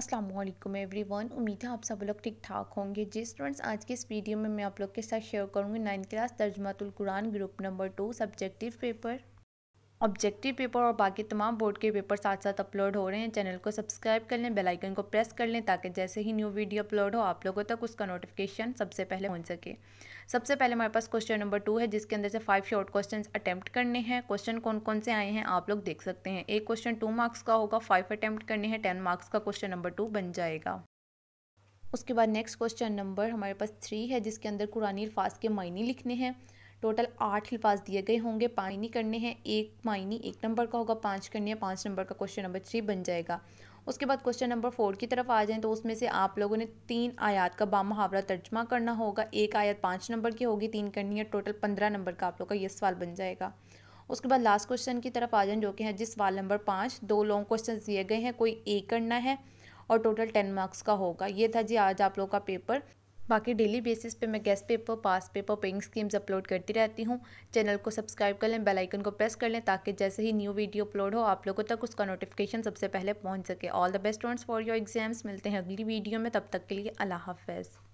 Aslam every one उम्मीद है आप सब लोग ठीक ठाक होंगे जी स्टूडेंट्स आज की इस वीडियो में मैं आप लोग के साथ शेयर करूँगी नाइन्थ क्लास तर्जमातुल Quran group number two subjective paper objective paper और बाकी तमाम बोर्ड के पेपर साथ साथ अपलोड हो रहे हैं चैनल को सब्सक्राइब कर लें बेलाइकन को प्रेस कर लें ताकि जैसे ही न्यू वीडियो अपलोड हो आप लोगों तक उसका नोटिफिकेशन सबसे पहले पहुंच सके सबसे पहले हमारे पास क्वेश्चन नंबर टू है जिसके अंदर से फाइव शॉर्ट क्वेश्चन अटैम्प्ट करने हैं क्वेश्चन कौन कौन से आए हैं आप लोग देख सकते हैं एक क्वेश्चन टू मार्क्स का होगा फाइव अटैम्प्ट करने हैं टेन मार्क्स का क्वेश्चन नंबर टू बन जाएगा उसके बाद नेक्स्ट क्वेश्चन नंबर हमारे पास थ्री है जिसके अंदर कुरानी अल्फाज के मायने लिखने हैं टोटल आठ अल्फाज दिए गए होंगे पाइनी करने हैं एक मायनी एक नंबर का होगा पाँच करने हैं पाँच नंबर का क्वेश्चन नंबर थ्री बन जाएगा उसके बाद क्वेश्चन नंबर फोर की तरफ आ जाएँ तो उसमें से आप लोगों ने तीन आयात का बा मुहावरा तर्जमा करना होगा एक आयत पाँच नंबर की होगी तीन करनी है टोटल पंद्रह नंबर का आप लोग का ये सवाल बन जाएगा उसके बाद लास्ट क्वेश्चन की तरफ आ जाएँ जो कि है जिस सवाल नंबर पाँच दो लॉन्ग क्वेश्चन दिए गए हैं कोई एक करना है और टोटल टेन मार्क्स का होगा ये था जी आज आप लोग का पेपर बाकी डेली बेसिस पे मैं guess paper past paper pairing schemes upload करती रहती हूँ चैनल को सब्सक्राइब कर लें बेलाइकन को प्रेस कर लें ताकि जैसे ही न्यू वीडियो अपलोड हो आप लोगों तक उसका नोटिफिकेशन सबसे पहले पहुँच सके all the best students for your exams मिलते हैं अगली वीडियो में तब तक के लिए अल्लाह हाफ